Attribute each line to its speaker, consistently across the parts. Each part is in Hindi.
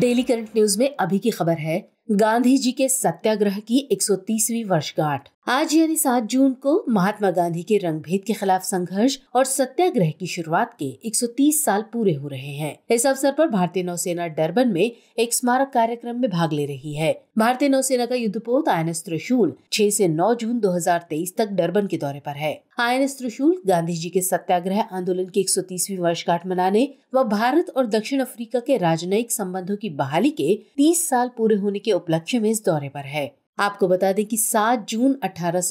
Speaker 1: डेली करंट न्यूज में अभी की खबर है गांधी जी के सत्याग्रह की 130वीं वर्षगांठ आज यानी 7 जून को महात्मा गांधी के रंगभेद के खिलाफ संघर्ष और सत्याग्रह की शुरुआत के 130 साल पूरे हो रहे हैं इस अवसर पर भारतीय नौसेना डरबन में एक स्मारक कार्यक्रम में भाग ले रही है भारतीय नौसेना का युद्धपोत आई एन त्रिशूल छह ऐसी नौ जून दो तक डरबन के दौरे पर है आई एन त्रिशूल गांधी जी के सत्याग्रह आंदोलन की तीसवीं वर्षगांठ मनाने व भारत और दक्षिण अफ्रीका के राजनयिक संबंधों की बहाली के 30 साल पूरे होने के उपलक्ष्य में इस दौरे पर है आपको बता दें कि 7 जून अठारह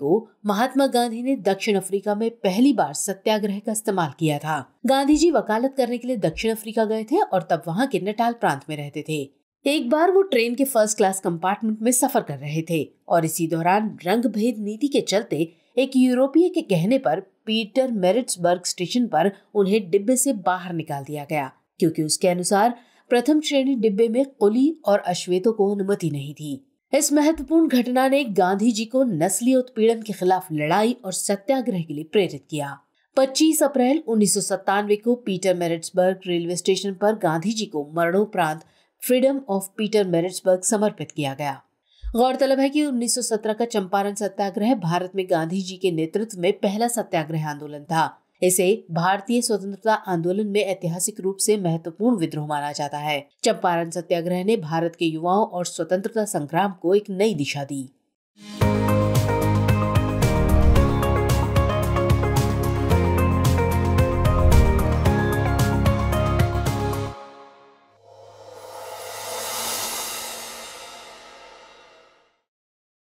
Speaker 1: को महात्मा गांधी ने दक्षिण अफ्रीका में पहली बार सत्याग्रह का इस्तेमाल किया था गांधी जी वकालत करने के लिए दक्षिण अफ्रीका गए थे और तब वहाँ के नटाल प्रांत में रहते थे एक बार वो ट्रेन के फर्स्ट क्लास कंपार्टमेंट में सफर कर रहे थे और इसी दौरान रंग भेद नीति के चलते एक यूरोपीय के कहने पर पीटर मेरिट्सबर्ग स्टेशन पर उन्हें डिब्बे से बाहर निकाल दिया गया क्योंकि उसके अनुसार प्रथम श्रेणी डिब्बे में कुली और अश्वेतों को अनुमति नहीं थी इस महत्वपूर्ण घटना ने गांधी जी को नस्ली उत्पीड़न के खिलाफ लड़ाई और सत्याग्रह के लिए प्रेरित किया 25 अप्रैल उन्नीस को पीटर मेरिट्सबर्ग रेलवे स्टेशन पर गांधी जी को मरणोपरांत फ्रीडम ऑफ पीटर मेरिट्सबर्ग समर्पित किया गया गौरतलब है कि 1917 का चंपारण सत्याग्रह भारत में गांधी जी के नेतृत्व में पहला सत्याग्रह आंदोलन था इसे भारतीय स्वतंत्रता आंदोलन में ऐतिहासिक रूप से महत्वपूर्ण विद्रोह माना जाता है चंपारण सत्याग्रह ने भारत के युवाओं और स्वतंत्रता संग्राम को एक नई दिशा दी